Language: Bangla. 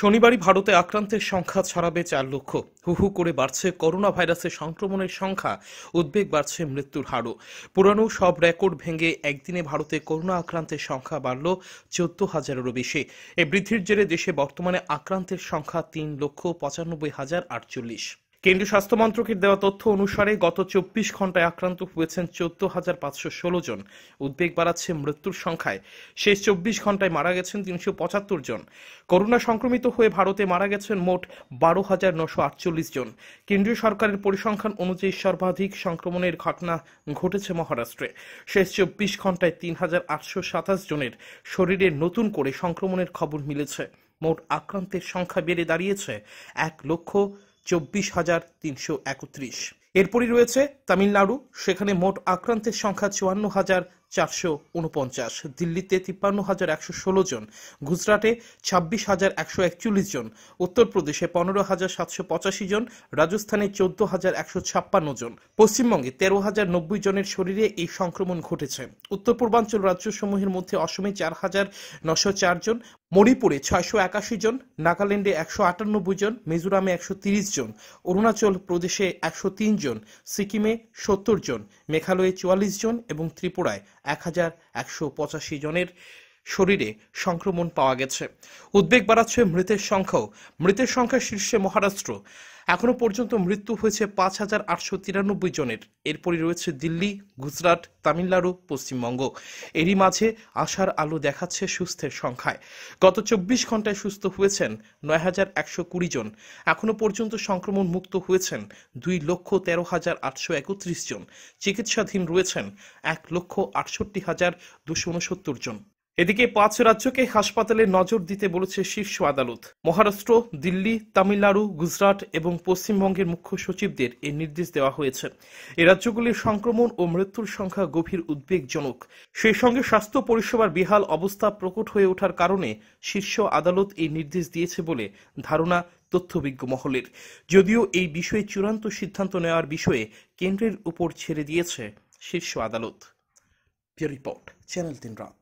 শনিবারই ভারতে আক্রান্তের সংখ্যা ছাড়াবে চার লক্ষ হু হু করে বাড়ছে করোনা ভাইরাসের সংক্রমণের সংখ্যা উদ্বেগ বাড়ছে মৃত্যুর হারও পুরানো সব রেকর্ড ভেঙে একদিনে ভারতে করোনা আক্রান্তের সংখ্যা বাড়ল চোদ্দ হাজারেরও বেশি এ বৃদ্ধির জেরে দেশে বর্তমানে আক্রান্তের সংখ্যা তিন লক্ষ পঁচানব্বই হাজার আটচল্লিশ কেন্দ্রীয় স্বাস্থ্য মন্ত্রকের দেওয়া তথ্য অনুসারে গত চব্বিশ ঘন্টায় আক্রান্ত হয়েছেন চোদ্দ হাজার পাঁচশো ষোলো জন উদ্বেগ বাড়াচ্ছে মৃত্যুর সংখ্যায় শেষ চব্বিশ ঘন্টায় মারা গেছেন তিনশো পঁচাত্তর জন করোনা সংক্রমিত হয়ে ভারতে মারা গেছেন মোট বারো হাজার নশো আটচল্লিশ জন কেন্দ্রীয় সরকারের পরিসংখ্যান অনুযায়ী সর্বাধিক সংক্রমণের ঘটনা ঘটেছে মহারাষ্ট্রে শেষ চব্বিশ ঘন্টায় তিন হাজার আটশো সাতাশ জনের শরীরে নতুন করে সংক্রমণের খবর মিলেছে মোট আক্রান্তের সংখ্যা বেড়ে দাঁড়িয়েছে এক লক্ষ চব্বিশ হাজার তিনশো একত্রিশ এরপরই রয়েছে তামিলনাড়ু সেখানে মোট আক্রান্তের সংখ্যা চুয়ান্ন হাজার চারশো উনপঞ্চাশ দিল্লিতে তিপ্পান্ন হাজার একশো ষোলো জন গুজরাটে ছাব্বিশ হাজার একশো একচল্লিশ জন উত্তরপ্রদেশে পনেরো হাজার সাতশো পঁচাশি জন রাজস্থানে চোদ্দ হাজার একশো ছাপ্পান্ন জন পশ্চিমবঙ্গে তেরো হাজার নব্বই জনের শরীরে এই সংক্রমণ ঘটেছে উত্তর পূর্বাঞ্চল রাজ্যসমূহের মধ্যে অসমে চার হাজার নশো চার জন মণিপুরে ছয়শো একাশি জন নাগাল্যান্ডে একশো আটানব্বই জন মিজোরামে একশো তিরিশ জন অরুণাচল প্রদেশে একশো তিন জন সিকিমে সত্তর জন মেঘালয়ে চুয়াল্লিশ জন এবং ত্রিপুরায় এক হাজার একশো পঁচাশি জনের শরীরে সংক্রমণ পাওয়া গেছে উদ্বেগ বাড়াচ্ছে মৃতের সংখ্যাও মৃতের সংখ্যা শীর্ষে মহারাষ্ট্র এখনো পর্যন্ত মৃত্যু হয়েছে পাঁচ হাজার আটশো তিরানব্বই জনের এরপরই রয়েছে দিল্লি গুজরাট তামিলনাড়ু পশ্চিমবঙ্গ এরই মাঝে আশার আলো দেখাচ্ছে সুস্থের সংখ্যায় গত চব্বিশ ঘন্টায় সুস্থ হয়েছেন নয় হাজার একশো কুড়ি জন এখনো পর্যন্ত সংক্রমণ মুক্ত হয়েছেন দুই লক্ষ তেরো হাজার আটশো একত্রিশ জন চিকিৎসাধীন রয়েছেন এক লক্ষ আটষট্টি হাজার দুশো উনসত্তর জন এদিকে পাঁচ রাজ্যকে হাসপাতালে নজর দিতে বলেছে শীর্ষ আদালত মহারাষ্ট্র দিল্লি তামিলনাড়ু গুজরাট এবং পশ্চিমবঙ্গের মুখ্য সচিবদের এই নির্দেশ দেওয়া হয়েছে এ রাজ্যগুলির সংক্রমণ ও মৃত্যুর সংখ্যা গভীর উদ্বেগজনক সেই সঙ্গে স্বাস্থ্য পরিষেবার বিহাল অবস্থা প্রকট হয়ে ওঠার কারণে শীর্ষ আদালত এই নির্দেশ দিয়েছে বলে ধারণা তথ্যবিজ্ঞ মহলের যদিও এই বিষয়ে চূড়ান্ত সিদ্ধান্ত নেওয়ার বিষয়ে কেন্দ্রের উপর ছেড়ে দিয়েছে শীর্ষ আদালত রিপোর্ট চ্যানেল তিন রাত